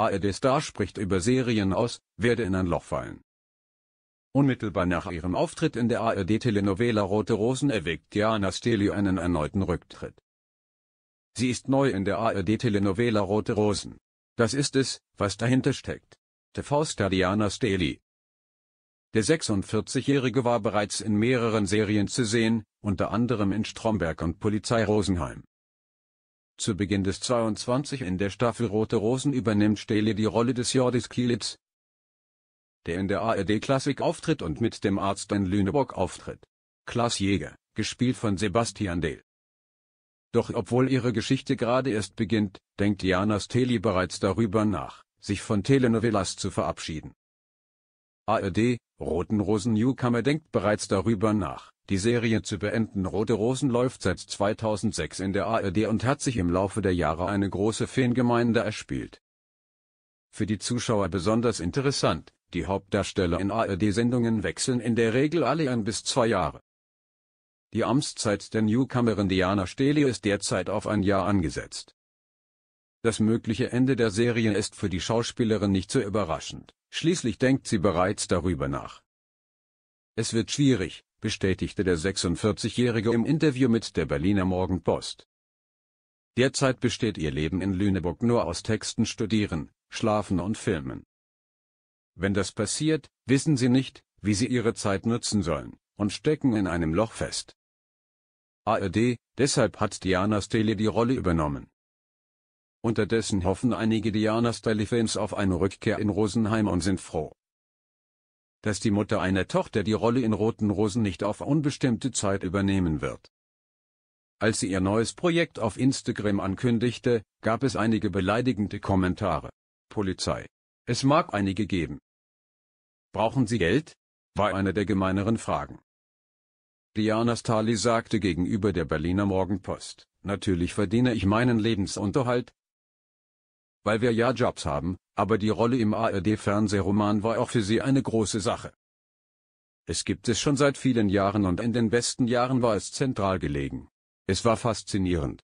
ARD-Star spricht über Serien aus, werde in ein Loch fallen. Unmittelbar nach ihrem Auftritt in der ARD-Telenovela Rote Rosen erwägt Diana Stelio einen erneuten Rücktritt. Sie ist neu in der ARD-Telenovela Rote Rosen. Das ist es, was dahinter steckt. TV-Star Diana Steli. Der 46-Jährige war bereits in mehreren Serien zu sehen, unter anderem in Stromberg und Polizei Rosenheim. Zu Beginn des 22 in der Staffel Rote Rosen übernimmt Steele die Rolle des Jordis Kielitz, der in der ARD-Klassik auftritt und mit dem Arzt in Lüneburg auftritt. Klaas Jäger, gespielt von Sebastian Dehl. Doch obwohl ihre Geschichte gerade erst beginnt, denkt Jana Steli bereits darüber nach, sich von Telenovelas zu verabschieden. ARD, Roten Rosen Newcomer denkt bereits darüber nach, die Serie zu beenden Rote Rosen läuft seit 2006 in der ARD und hat sich im Laufe der Jahre eine große Fangemeinde erspielt. Für die Zuschauer besonders interessant, die Hauptdarsteller in ARD-Sendungen wechseln in der Regel alle ein bis zwei Jahre. Die Amtszeit der Newcomerin Diana Steli ist derzeit auf ein Jahr angesetzt. Das mögliche Ende der Serie ist für die Schauspielerin nicht so überraschend, schließlich denkt sie bereits darüber nach. Es wird schwierig, bestätigte der 46-Jährige im Interview mit der Berliner Morgenpost. Derzeit besteht ihr Leben in Lüneburg nur aus Texten studieren, schlafen und filmen. Wenn das passiert, wissen sie nicht, wie sie ihre Zeit nutzen sollen, und stecken in einem Loch fest. ARD, deshalb hat Diana Stele die Rolle übernommen. Unterdessen hoffen einige Diana Stele-Fans auf eine Rückkehr in Rosenheim und sind froh, dass die Mutter einer Tochter die Rolle in Roten Rosen nicht auf unbestimmte Zeit übernehmen wird. Als sie ihr neues Projekt auf Instagram ankündigte, gab es einige beleidigende Kommentare. Polizei. Es mag einige geben. Brauchen Sie Geld? war eine der gemeineren Fragen. Diana Stali sagte gegenüber der Berliner Morgenpost, natürlich verdiene ich meinen Lebensunterhalt. Weil wir ja Jobs haben, aber die Rolle im ARD-Fernsehroman war auch für sie eine große Sache. Es gibt es schon seit vielen Jahren und in den besten Jahren war es zentral gelegen. Es war faszinierend.